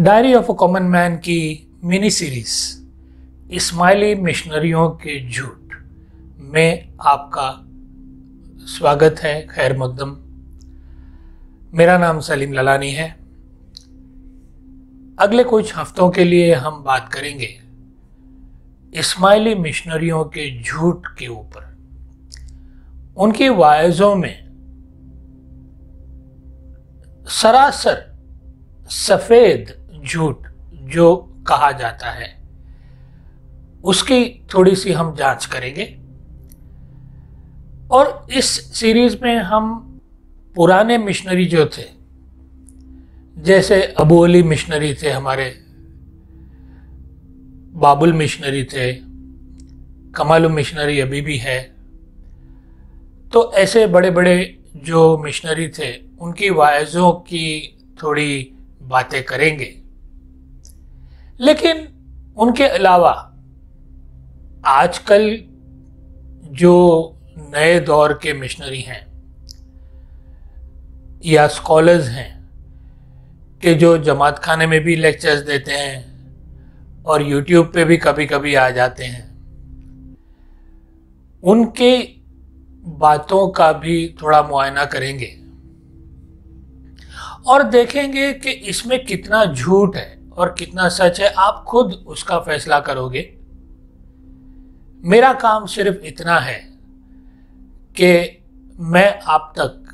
diary of a common man की mini series Ismaili मिशनरियों के झूठ में आपका स्वागत है खैर मुकदम मेरा नाम सलीम ललानी है अगले कुछ हफ्तों के लिए हम बात करेंगे इस्माइली मिशनरियों के झूठ के ऊपर उनकी वायजों में सरासर सफ़ेद झूठ जो कहा जाता है उसकी थोड़ी सी हम जांच करेंगे और इस सीरीज में हम पुराने मिशनरी जो थे जैसे अबू अली मिशनरी थे हमारे बाबुल मिशनरी थे कमल मिशनरी अभी भी है तो ऐसे बड़े बड़े जो मिशनरी थे उनकी वायज़ों की थोड़ी बातें करेंगे लेकिन उनके अलावा आजकल जो नए दौर के मिशनरी हैं या स्कॉलर्स हैं कि जो जमात खाने में भी लेक्चर्स देते हैं और यूट्यूब पे भी कभी कभी आ जाते हैं उनके बातों का भी थोड़ा मुआयना करेंगे और देखेंगे कि इसमें कितना झूठ है और कितना सच है आप खुद उसका फैसला करोगे मेरा काम सिर्फ इतना है कि मैं आप तक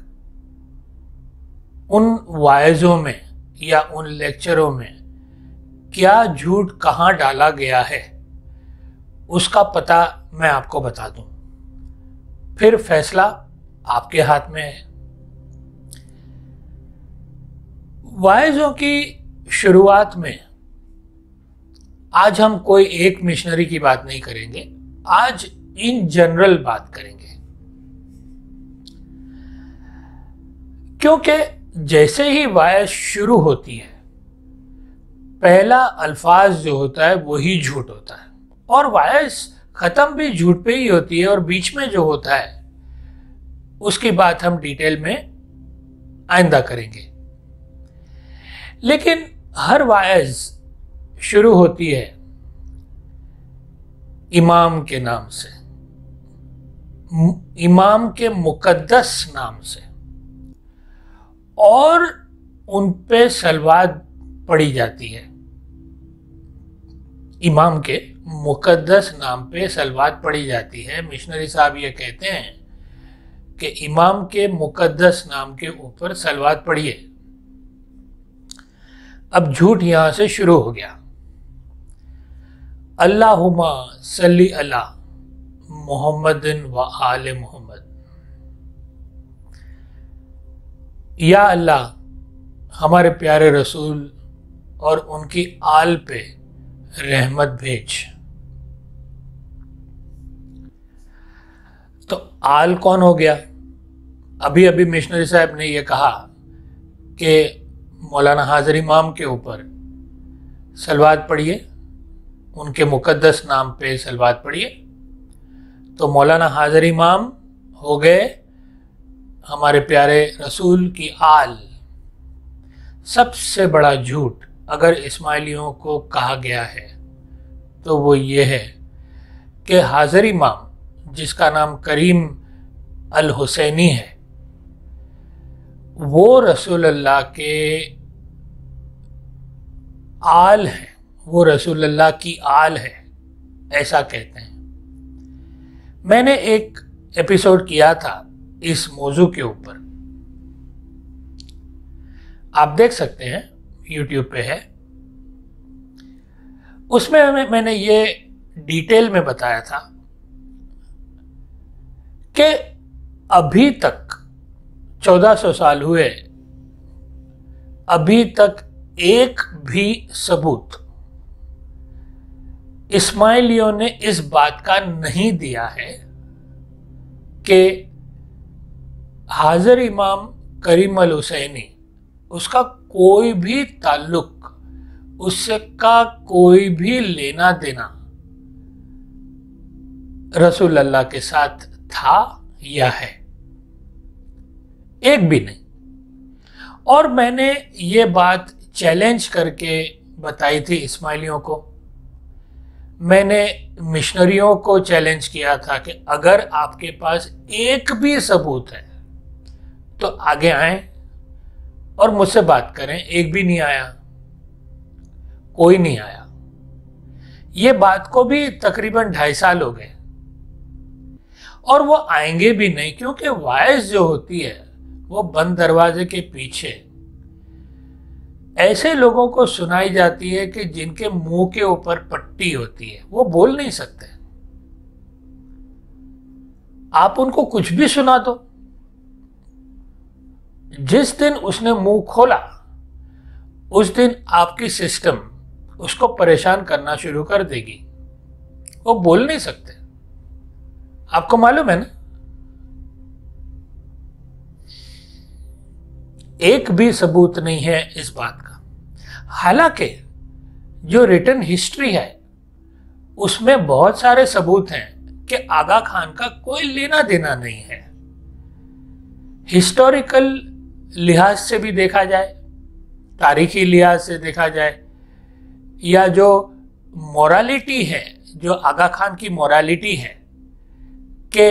उन वायजों में या उन लेक्चरों में क्या झूठ कहाँ डाला गया है उसका पता मैं आपको बता दूं फिर फैसला आपके हाथ में है वायजों की शुरुआत में आज हम कोई एक मिशनरी की बात नहीं करेंगे आज इन जनरल बात करेंगे क्योंकि जैसे ही वायस शुरू होती है पहला अल्फाज जो होता है वही झूठ होता है और वायस ख़त्म भी झूठ पे ही होती है और बीच में जो होता है उसकी बात हम डिटेल में आइंदा करेंगे लेकिन हर वायज शुरू होती है इमाम के नाम से इमाम के मुकद्दस नाम से और उन पे सलवाद पढ़ी जाती है इमाम के मुकद्दस नाम पे सलवाद पढ़ी जाती है मिशनरी साहब ये कहते हैं कि इमाम के मुकद्दस नाम के ऊपर सलवाद पढ़िए अब झूठ यहां से शुरू हो गया अल्लाहुमा सली अला मोहम्मद व आल मोहम्मद या अल्लाह हमारे प्यारे रसूल और उनकी आल पे रहमत भेज तो आल कौन हो गया अभी अभी मिशनरी साहब ने यह कहा कि मौलाना हाजिर इमाम के ऊपर सलवाद पढ़िए उनके मुकद्दस नाम पे सलवाद पढ़िए तो मौलाना हाजिर इमाम हो गए हमारे प्यारे रसूल की आल सबसे बड़ा झूठ अगर इस्माइलियों को कहा गया है तो वो ये है कि हाजिर इमाम जिसका नाम करीम अल हुसैनी है वो रसूल अल्लाह के आल है वो रसूल अल्लाह की आल है ऐसा कहते हैं मैंने एक एपिसोड किया था इस मौजू के ऊपर आप देख सकते हैं यूट्यूब पे है उसमें मैंने ये डिटेल में बताया था कि अभी तक चौदह सौ साल हुए अभी तक एक भी सबूत इस्माइलियों ने इस बात का नहीं दिया है कि हाजिर इमाम करीम अल हुसैनी उसका कोई भी ताल्लुक उससे का कोई भी लेना देना रसूल अल्लाह के साथ था या है एक भी नहीं और मैंने ये बात चैलेंज करके बताई थी इस्माइलियों को मैंने मिशनरियों को चैलेंज किया था कि अगर आपके पास एक भी सबूत है तो आगे आए और मुझसे बात करें एक भी नहीं आया कोई नहीं आया ये बात को भी तकरीबन ढाई साल हो गए और वो आएंगे भी नहीं क्योंकि वॉयस जो होती है वो बंद दरवाजे के पीछे ऐसे लोगों को सुनाई जाती है कि जिनके मुंह के ऊपर पट्टी होती है वो बोल नहीं सकते आप उनको कुछ भी सुना दो जिस दिन उसने मुंह खोला उस दिन आपकी सिस्टम उसको परेशान करना शुरू कर देगी वो बोल नहीं सकते आपको मालूम है ना एक भी सबूत नहीं है इस बात का हालांकि जो रिटर्न हिस्ट्री है उसमें बहुत सारे सबूत हैं कि आगा खान का कोई लेना देना नहीं है हिस्टोरिकल लिहाज से भी देखा जाए तारीखी लिहाज से देखा जाए या जो मोरालिटी है जो आगा खान की मोरालिटी है कि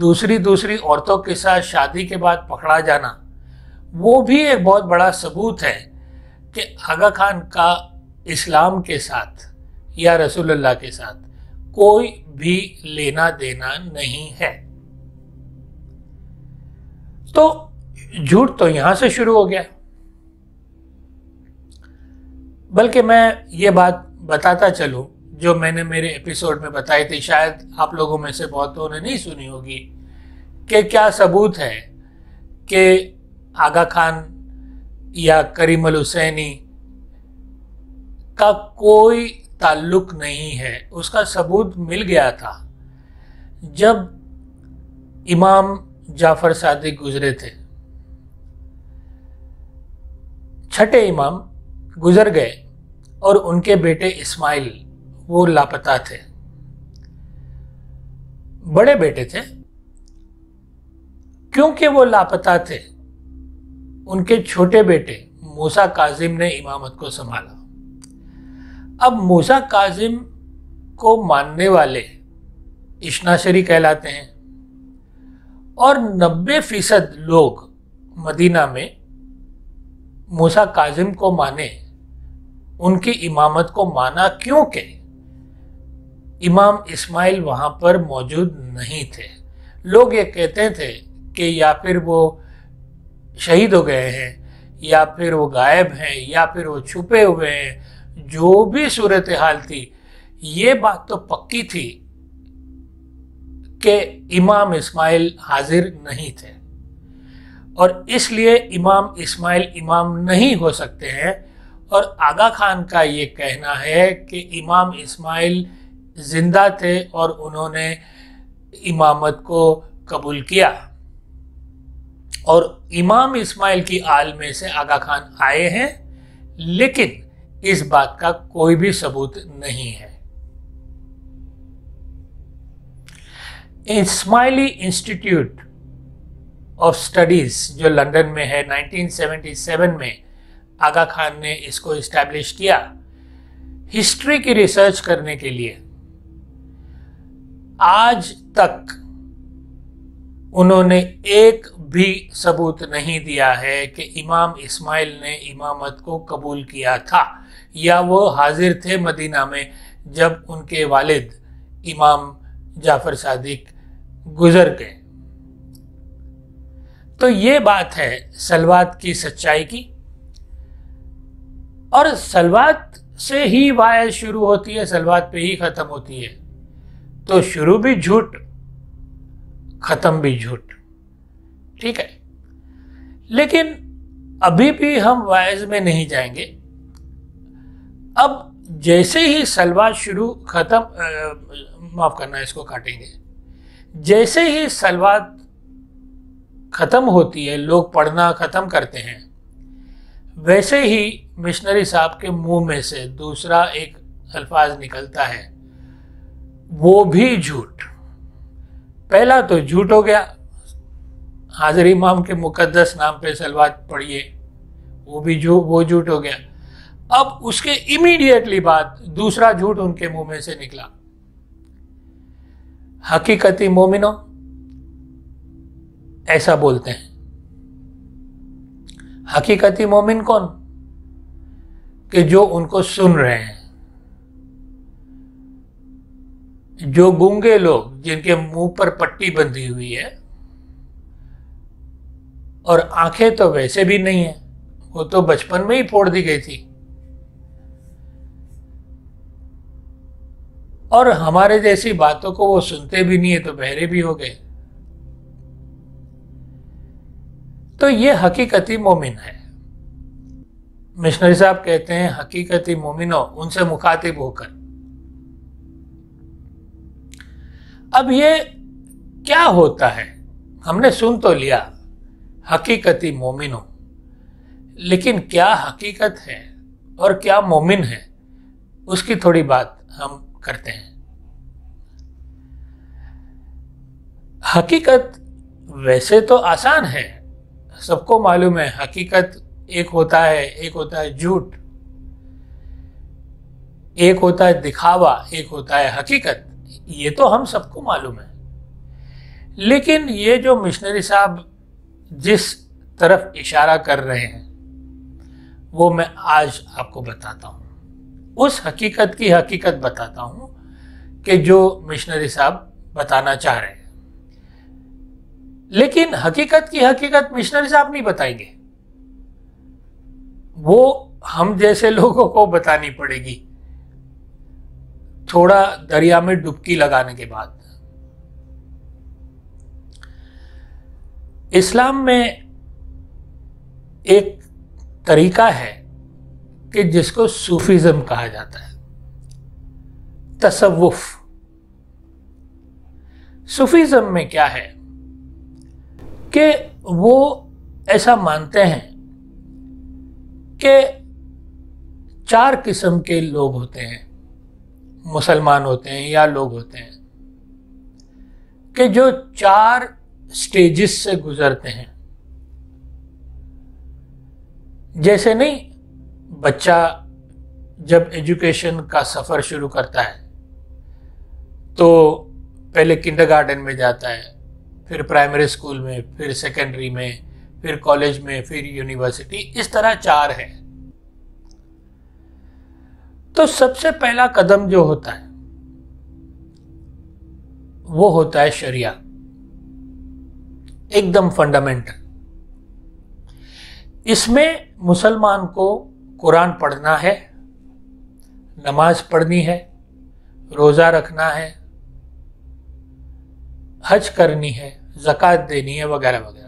दूसरी दूसरी औरतों के साथ शादी के बाद पकड़ा जाना वो भी एक बहुत बड़ा सबूत है कि आगा खान का इस्लाम के साथ या रसूलुल्लाह के साथ कोई भी लेना देना नहीं है तो झूठ तो यहां से शुरू हो गया बल्कि मैं ये बात बताता चलूं जो मैंने मेरे एपिसोड में बताई थी शायद आप लोगों में से बहुतों तो ने नहीं सुनी होगी कि क्या सबूत है कि आगा खान या करीमल हुसैनी का कोई ताल्लुक नहीं है उसका सबूत मिल गया था जब इमाम जाफर सादिक गुजरे थे छठे इमाम गुजर गए और उनके बेटे इस्माइल वो लापता थे बड़े बेटे थे क्योंकि वो लापता थे उनके छोटे बेटे मूसा काजिम ने इमामत को संभाला अब मूसा काजिम को मानने वाले इश्नाशरी कहलाते हैं और 90 फीसद लोग मदीना में मूसा काजिम को माने उनकी इमामत को माना क्योंकि इमाम इस्माइल वहाँ पर मौजूद नहीं थे लोग ये कहते थे कि या फिर वो शहीद हो गए हैं या फिर वो गायब हैं या फिर वो छुपे हुए हैं जो भी सूरत हाल थी ये बात तो पक्की थी कि इमाम इस्माइल हाजिर नहीं थे और इसलिए इमाम इस्माइल इमाम नहीं हो सकते हैं और आगा खान का ये कहना है कि इमाम इस्माइल जिंदा थे और उन्होंने इमामत को कबूल किया और इमाम इस्माइल की आल में से आगा खान आए हैं लेकिन इस बात का कोई भी सबूत नहीं है इस्माइली इंस्टीट्यूट ऑफ स्टडीज जो लंदन में है 1977 में आगा खान ने इसको इस्टेब्लिश किया हिस्ट्री की रिसर्च करने के लिए आज तक उन्होंने एक भी सबूत नहीं दिया है कि इमाम इस्माइल ने इमामत को कबूल किया था या वो हाजिर थे मदीना में जब उनके वालिद इमाम जाफ़र सादिक गुज़र गए तो ये बात है सलवात की सच्चाई की और सलवात से ही वायद शुरू होती है सलवात पे ही ख़त्म होती है तो शुरू भी झूठ खत्म भी झूठ ठीक है लेकिन अभी भी हम वायज में नहीं जाएंगे अब जैसे ही सलवा शुरू खत्म माफ करना इसको काटेंगे जैसे ही सलवा ख़त्म होती है लोग पढ़ना ख़त्म करते हैं वैसे ही मिशनरी साहब के मुंह में से दूसरा एक अल्फाज निकलता है वो भी झूठ पहला तो झूठ हो गया हाजिर इमाम के मुकद्दस नाम पे सलवात पढ़िए वो भी झूठ वो झूठ हो गया अब उसके इमीडिएटली बाद दूसरा झूठ उनके मुंह में से निकला हकीकती मोमिनो ऐसा बोलते हैं हकीकती मोमिन कौन कि जो उनको सुन रहे हैं जो गूंगे लोग जिनके मुंह पर पट्टी बंधी हुई है और आंखें तो वैसे भी नहीं है वो तो बचपन में ही फोड़ दी गई थी और हमारे जैसी बातों को वो सुनते भी नहीं है तो बहरे भी हो गए तो ये हकीकती मोमिन है मिशनरी साहब कहते हैं हकीकती मोमिनो उनसे मुखातिब होकर अब ये क्या होता है हमने सुन तो लिया हकीकती मोमिन लेकिन क्या हकीकत है और क्या मोमिन है उसकी थोड़ी बात हम करते हैं हकीकत वैसे तो आसान है सबको मालूम है हकीकत एक होता है एक होता है झूठ एक होता है दिखावा एक होता है हकीकत ये तो हम सबको मालूम है लेकिन ये जो मिशनरी साहब जिस तरफ इशारा कर रहे हैं वो मैं आज आपको बताता हूँ उस हकीकत की हकीकत बताता हूँ कि जो मिशनरी साहब बताना चाह रहे हैं लेकिन हकीकत की हकीकत मिशनरी साहब नहीं बताएंगे वो हम जैसे लोगों को बतानी पड़ेगी थोड़ा दरिया में डुबकी लगाने के बाद इस्लाम में एक तरीका है कि जिसको सूफिज्म कहा जाता है तसव्वुफ सूफीज़म में क्या है कि वो ऐसा मानते हैं कि चार किस्म के लोग होते हैं मुसलमान होते हैं या लोग होते हैं कि जो चार स्टेजेस से गुजरते हैं जैसे नहीं बच्चा जब एजुकेशन का सफ़र शुरू करता है तो पहले किंडरगार्टन में जाता है फिर प्राइमरी स्कूल में फिर सेकेंडरी में फिर कॉलेज में फिर यूनिवर्सिटी इस तरह चार हैं तो सबसे पहला कदम जो होता है वो होता है शरिया एकदम फंडामेंटल इसमें मुसलमान को कुरान पढ़ना है नमाज पढ़नी है रोज़ा रखना है हज करनी है जक़ात देनी है वगैरह वगैरह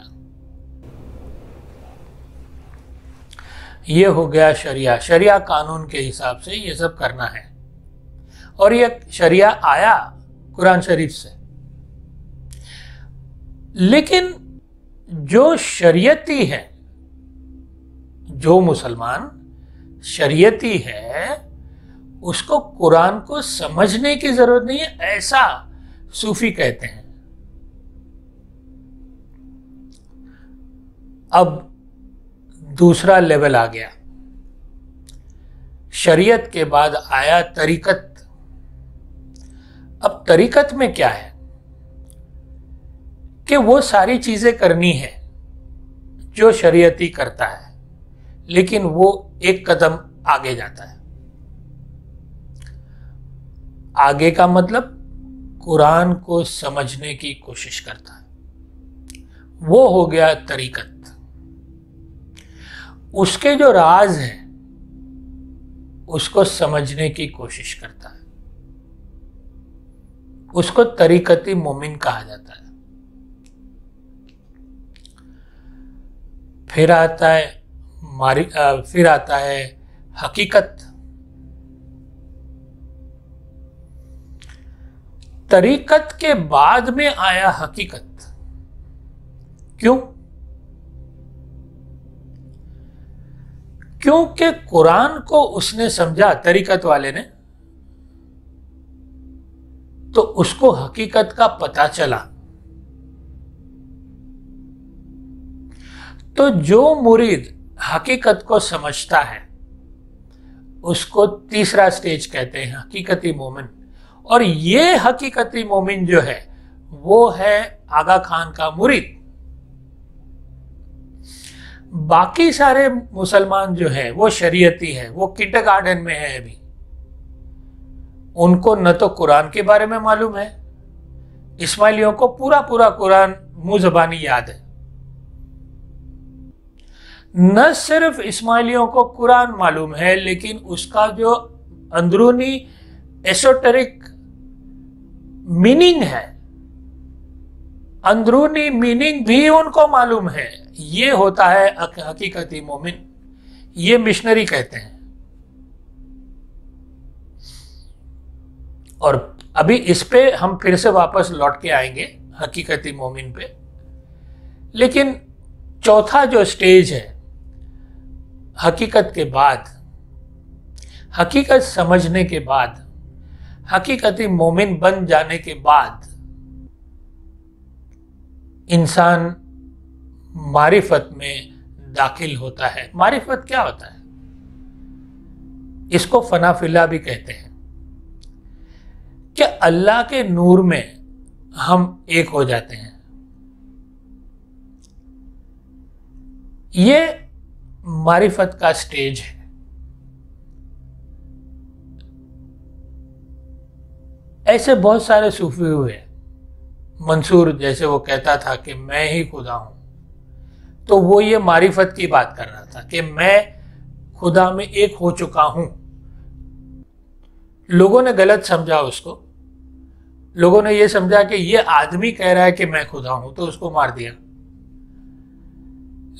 ये हो गया शरिया शरिया कानून के हिसाब से ये सब करना है और ये शरिया आया कुरान शरीफ से लेकिन जो शरीयती है जो मुसलमान शरीयती है उसको कुरान को समझने की जरूरत नहीं है ऐसा सूफी कहते हैं अब दूसरा लेवल आ गया शरीयत के बाद आया तरीकत अब तरीकत में क्या है कि वो सारी चीज़ें करनी है जो शरीयती करता है लेकिन वो एक कदम आगे जाता है आगे का मतलब कुरान को समझने की कोशिश करता है वो हो गया तरीकत उसके जो राज है उसको समझने की कोशिश करता है उसको तरीकती मोमिन कहा जाता है फिर आता है मारी आ, फिर आता है हकीकत तरीकत के बाद में आया हकीकत क्यों क्योंकि कुरान को उसने समझा तरीकत वाले ने तो उसको हकीकत का पता चला तो जो मुरीद हकीकत को समझता है उसको तीसरा स्टेज कहते हैं हकीकती मोमिन और ये हकीकती मोमिन जो है वो है आगा खान का मुरीद बाकी सारे मुसलमान जो हैं वो शरीयती हैं वो किट गार्डन में हैं अभी उनको न तो कुरान के बारे में मालूम है इस्माइलियों को पूरा पूरा कुरान मुंह जबानी याद है न सिर्फ इस्माइलियों को कुरान मालूम है लेकिन उसका जो अंदरूनी एसोटरिक मीनिंग है अंदरूनी मीनिंग भी उनको मालूम है ये होता है हकीकती मोमिन ये मिशनरी कहते हैं और अभी इस पे हम फिर से वापस लौट के आएंगे हकीकती मोमिन पे लेकिन चौथा जो स्टेज है हकीकत के बाद हकीकत समझने के बाद हकीकती मोमिन बन जाने के बाद इंसान मारिफत में दाखिल होता है मारिफत क्या होता है इसको फनाफिला भी कहते हैं कि अल्लाह के नूर में हम एक हो जाते हैं ये मारिफत का स्टेज है ऐसे बहुत सारे सूफी हुए मंसूर जैसे वो कहता था कि मैं ही खुदा हूँ तो वो ये मारिफत की बात कर रहा था कि मैं खुदा में एक हो चुका हूँ लोगों ने गलत समझा उसको लोगों ने ये समझा कि ये आदमी कह रहा है कि मैं खुदा हूँ तो उसको मार दिया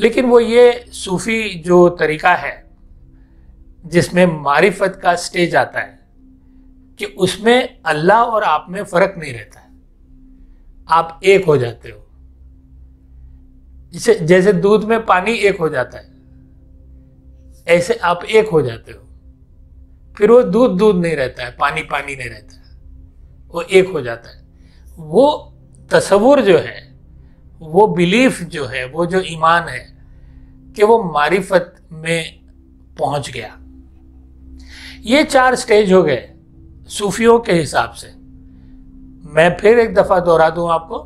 लेकिन वो ये सूफी जो तरीका है जिसमें मारिफत का स्टेज आता है कि उसमें अल्लाह और आप में फ़र्क नहीं रहता आप एक हो जाते हो जैसे जैसे दूध में पानी एक हो जाता है ऐसे आप एक हो जाते हो फिर वो दूध दूध नहीं रहता है पानी पानी नहीं रहता है वो एक हो जाता है वो तस्वुर जो है वो बिलीफ जो है वो जो ईमान है कि वो मारिफत में पहुंच गया ये चार स्टेज हो गए सूफियों के हिसाब से मैं फिर एक दफ़ा दोहरा दूं आपको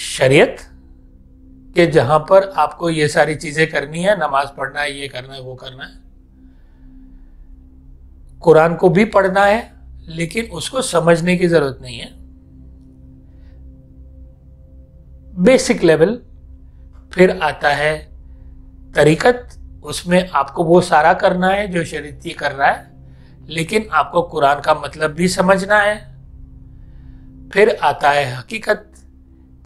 शरीयत के जहां पर आपको ये सारी चीज़ें करनी है नमाज पढ़ना है ये करना है वो करना है कुरान को भी पढ़ना है लेकिन उसको समझने की ज़रूरत नहीं है बेसिक लेवल फिर आता है तरीकत उसमें आपको वो सारा करना है जो शरीयती कर रहा है लेकिन आपको कुरान का मतलब भी समझना है फिर आता है हकीकत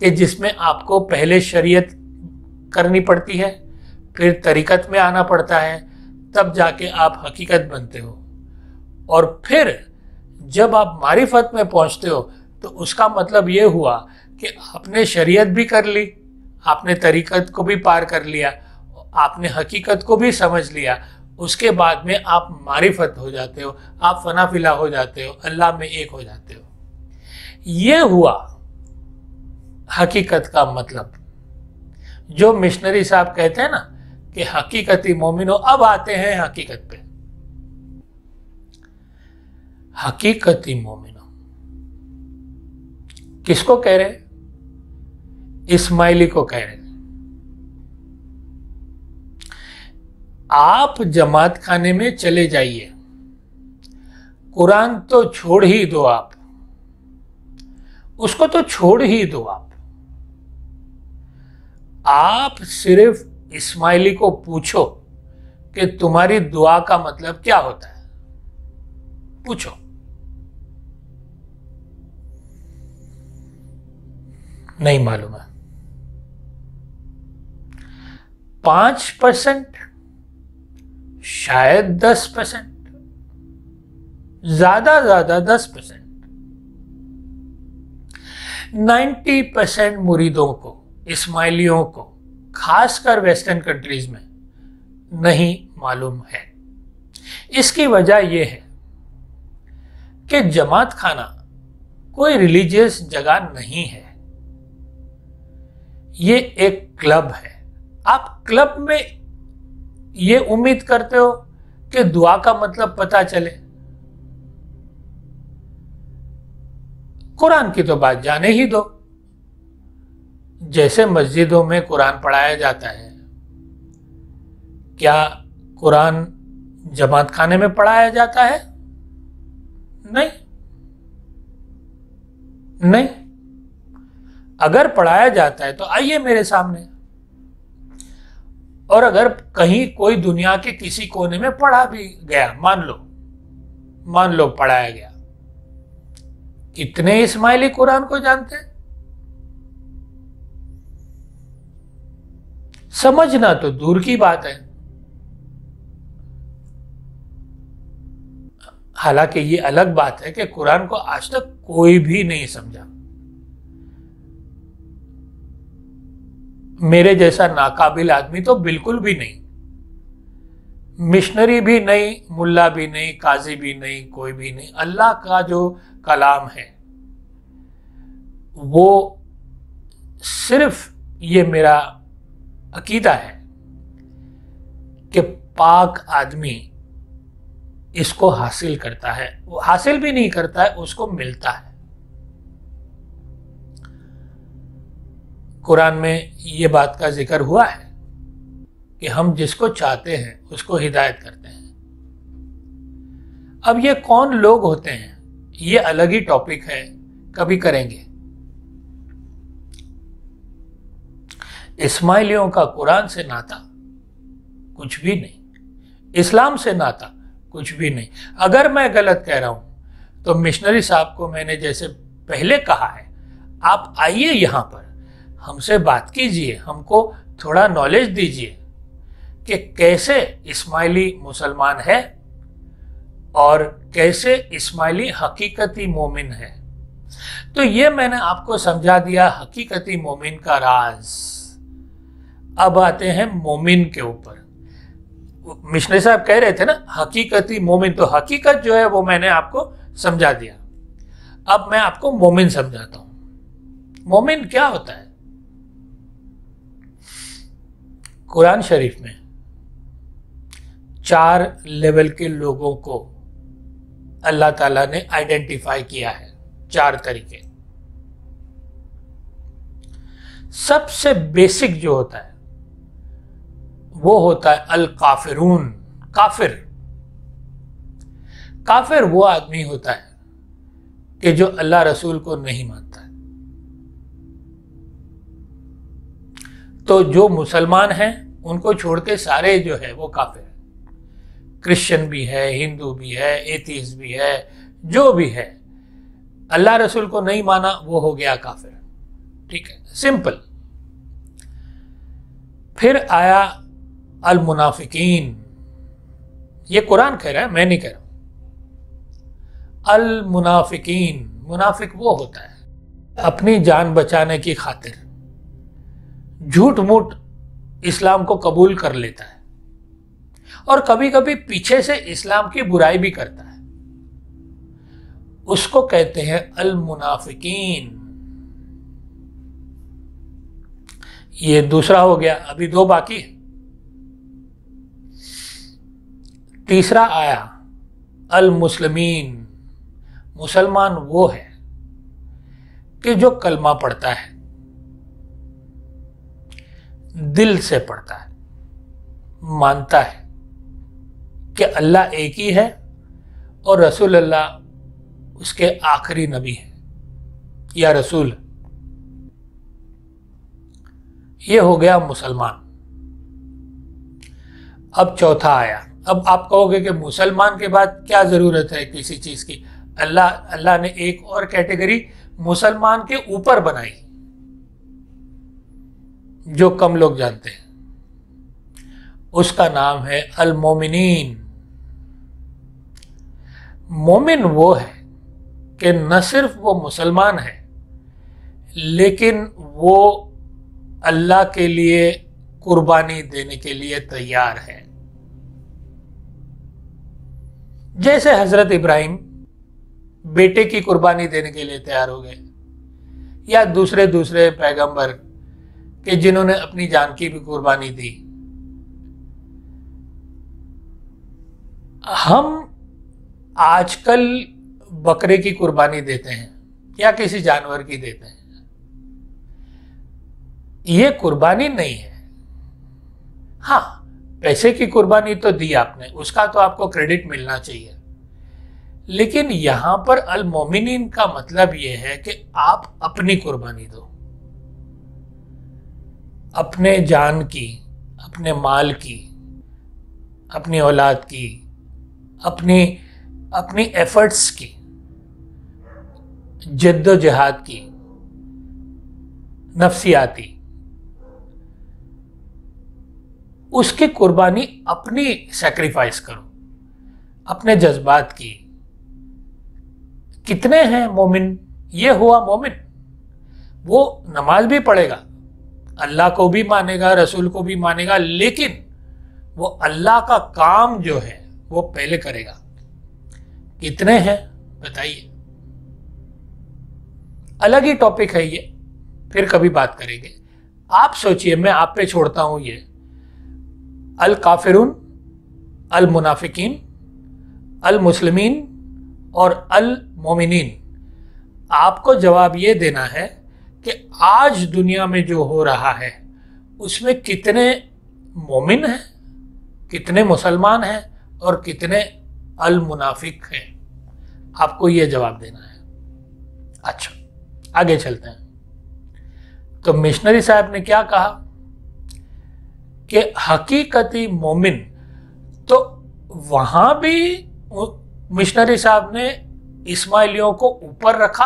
कि जिसमें आपको पहले शरीयत करनी पड़ती है फिर तरीकत में आना पड़ता है तब जाके आप हकीकत बनते हो और फिर जब आप मारिफत में पहुंचते हो तो उसका मतलब ये हुआ कि आपने शरीयत भी कर ली आपने तरीकत को भी पार कर लिया आपने हकीकत को भी समझ लिया उसके बाद में आप मारिफत हो जाते हो आप फनाफिला हो जाते हो अल्लाह में एक हो जाते हो यह हुआ हकीकत का मतलब जो मिशनरी साहब कहते हैं ना कि हकीकती मोमिनो अब आते हैं हकीकत पे हकीकती मोमिनो किसको कह रहे इस्माइली को कह रहे आप जमात खाने में चले जाइए कुरान तो छोड़ ही दो आप उसको तो छोड़ ही दो आप आप सिर्फ इस्माइली को पूछो कि तुम्हारी दुआ का मतलब क्या होता है पूछो नहीं मालूम है पांच परसेंट शायद दस परसेंट ज्यादा ज्यादा दस परसेंट नाइन्टी परसेंट मुरीदों को इस्माइलियों को खासकर वेस्टर्न कंट्रीज में नहीं मालूम है इसकी वजह यह है कि जमात खाना कोई रिलीजियस जगह नहीं है ये एक क्लब है आप क्लब में ये उम्मीद करते हो कि दुआ का मतलब पता चले कुरान की तो बात जाने ही दो जैसे मस्जिदों में कुरान पढ़ाया जाता है क्या कुरान जमात खाने में पढ़ाया जाता है नहीं नहीं अगर पढ़ाया जाता है तो आइए मेरे सामने और अगर कहीं कोई दुनिया के किसी कोने में पढ़ा भी गया मान लो मान लो पढ़ाया गया कितने इस्माइली कुरान को जानते हैं समझना तो दूर की बात है हालांकि ये अलग बात है कि कुरान को आज तक कोई भी नहीं समझा मेरे जैसा नाकाबिल आदमी तो बिल्कुल भी नहीं मिशनरी भी नहीं मुल्ला भी नहीं काजी भी नहीं कोई भी नहीं अल्लाह का जो कलाम है वो सिर्फ ये मेरा अकीदा है कि पाक आदमी इसको हासिल करता है वो हासिल भी नहीं करता है उसको मिलता है कुरान में ये बात का जिक्र हुआ है कि हम जिसको चाहते हैं उसको हिदायत करते हैं अब ये कौन लोग होते हैं ये अलग ही टॉपिक है कभी करेंगे इस्माइलियों का कुरान से नाता कुछ भी नहीं इस्लाम से नाता कुछ भी नहीं अगर मैं गलत कह रहा हूं तो मिशनरी साहब को मैंने जैसे पहले कहा है आप आइए यहां पर हमसे बात कीजिए हमको थोड़ा नॉलेज दीजिए कि कैसे इस्माइली मुसलमान है और कैसे इस्माइली हकीकती मोमिन है तो ये मैंने आपको समझा दिया हकीकती मोमिन का राज अब आते हैं मोमिन के ऊपर मिश्र साहब कह रहे थे ना हकीकती मोमिन तो हकीकत जो है वो मैंने आपको समझा दिया अब मैं आपको मोमिन समझाता हूं मोमिन क्या होता है कुरान शरीफ में चार लेवल के लोगों को अल्लाह ताला ने आइडेंटिफाई किया है चार तरीके सबसे बेसिक जो होता है वो होता है अल काफिरून काफिर काफिर वो आदमी होता है कि जो अल्लाह रसूल को नहीं मानता तो जो मुसलमान हैं उनको छोड़ के सारे जो है वो काफिर हैं क्रिश्चियन भी है हिंदू भी है एथीस भी है जो भी है अल्लाह रसूल को नहीं माना वो हो गया काफिर ठीक है सिंपल फिर आया अल मुनाफिकीन ये कुरान कह रहा है मैं नहीं कह रहा हूं अल मुनाफिकीन मुनाफिक वो होता है अपनी जान बचाने की खातिर झूठ मूठ इस्लाम को कबूल कर लेता है और कभी कभी पीछे से इस्लाम की बुराई भी करता है उसको कहते हैं अल मुनाफिकीन ये दूसरा हो गया अभी दो बाकी है तीसरा आया अल मुसलमीन मुसलमान वो है कि जो कलमा पढ़ता है दिल से पढ़ता है मानता है कि अल्लाह एक ही है और रसूल अल्लाह उसके आखिरी नबी है या रसूल ये हो गया मुसलमान अब चौथा आया अब आप कहोगे कि मुसलमान के बाद क्या ज़रूरत है किसी चीज़ की अल्लाह अल्लाह ने एक और कैटेगरी मुसलमान के ऊपर बनाई जो कम लोग जानते हैं उसका नाम है अलमोमिन मोमिन वो है कि न सिर्फ वो मुसलमान है लेकिन वो अल्लाह के लिए कुर्बानी देने के लिए तैयार है जैसे हजरत इब्राहिम बेटे की कुर्बानी देने के लिए तैयार हो गए या दूसरे दूसरे पैगंबर कि जिन्होंने अपनी जान की भी कुर्बानी दी हम आजकल बकरे की कुर्बानी देते हैं या किसी जानवर की देते हैं ये कुर्बानी नहीं है हाँ पैसे की कुर्बानी तो दी आपने उसका तो आपको क्रेडिट मिलना चाहिए लेकिन यहां पर अलमोमिन का मतलब यह है कि आप अपनी कुर्बानी दो अपने जान की अपने माल की अपनी औलाद की अपनी अपनी एफर्ट्स की जद्दोजहद की नफ्सियाती उसकी कुर्बानी अपनी सेक्रीफाइस करो अपने जज्बात की कितने हैं मोमिन ये हुआ मोमिन वो नमाज भी पढ़ेगा अल्लाह को भी मानेगा रसूल को भी मानेगा लेकिन वो अल्लाह का काम जो है वो पहले करेगा कितने हैं बताइए अलग ही टॉपिक है ये फिर कभी बात करेंगे आप सोचिए मैं आप पे छोड़ता हूं ये अल काफिरून अल मुनाफिकीन अल मुस्लिमीन और अल मोमिनीन आपको जवाब ये देना है कि आज दुनिया में जो हो रहा है उसमें कितने मोमिन हैं कितने मुसलमान हैं और कितने अलमुनाफिक हैं आपको ये जवाब देना है अच्छा आगे चलते हैं तो मिशनरी साहब ने क्या कहा कि हकीकती मोमिन तो वहां भी मिशनरी साहब ने इस्माइलियों को ऊपर रखा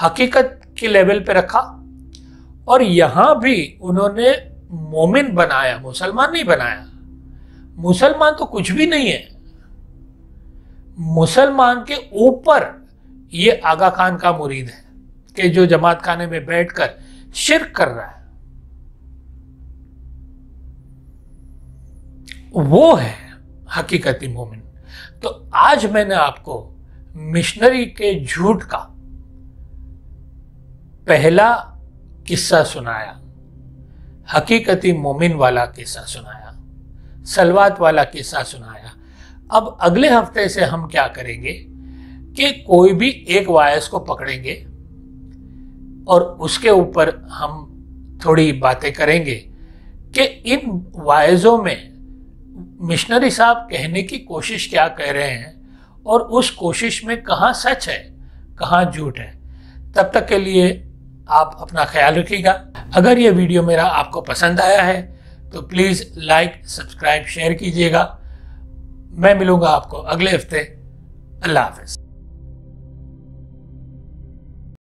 हकीकत के लेवल पे रखा और यहां भी उन्होंने मोमिन बनाया मुसलमान नहीं बनाया मुसलमान तो कुछ भी नहीं है मुसलमान के ऊपर ये आगा खान का मुरीद है कि जो जमात खाने में बैठकर शिरक कर रहा है वो है हकीकती मोमिन तो आज मैंने आपको मिशनरी के झूठ का पहला किस्सा सुनाया हकीकती मोमिन वाला किस्सा सुनाया सलवात वाला किस्सा सुनाया अब अगले हफ्ते से हम क्या करेंगे कि कोई भी एक वायस को पकड़ेंगे और उसके ऊपर हम थोड़ी बातें करेंगे कि इन वायजों में मिशनरी साहब कहने की कोशिश क्या कह रहे हैं और उस कोशिश में कहाँ सच है कहाँ झूठ है तब तक के लिए आप अपना ख्याल रखिएगा अगर ये वीडियो मेरा आपको पसंद आया है तो प्लीज़ लाइक सब्सक्राइब शेयर कीजिएगा मैं मिलूँगा आपको अगले हफ्ते अल्लाह हाफिज़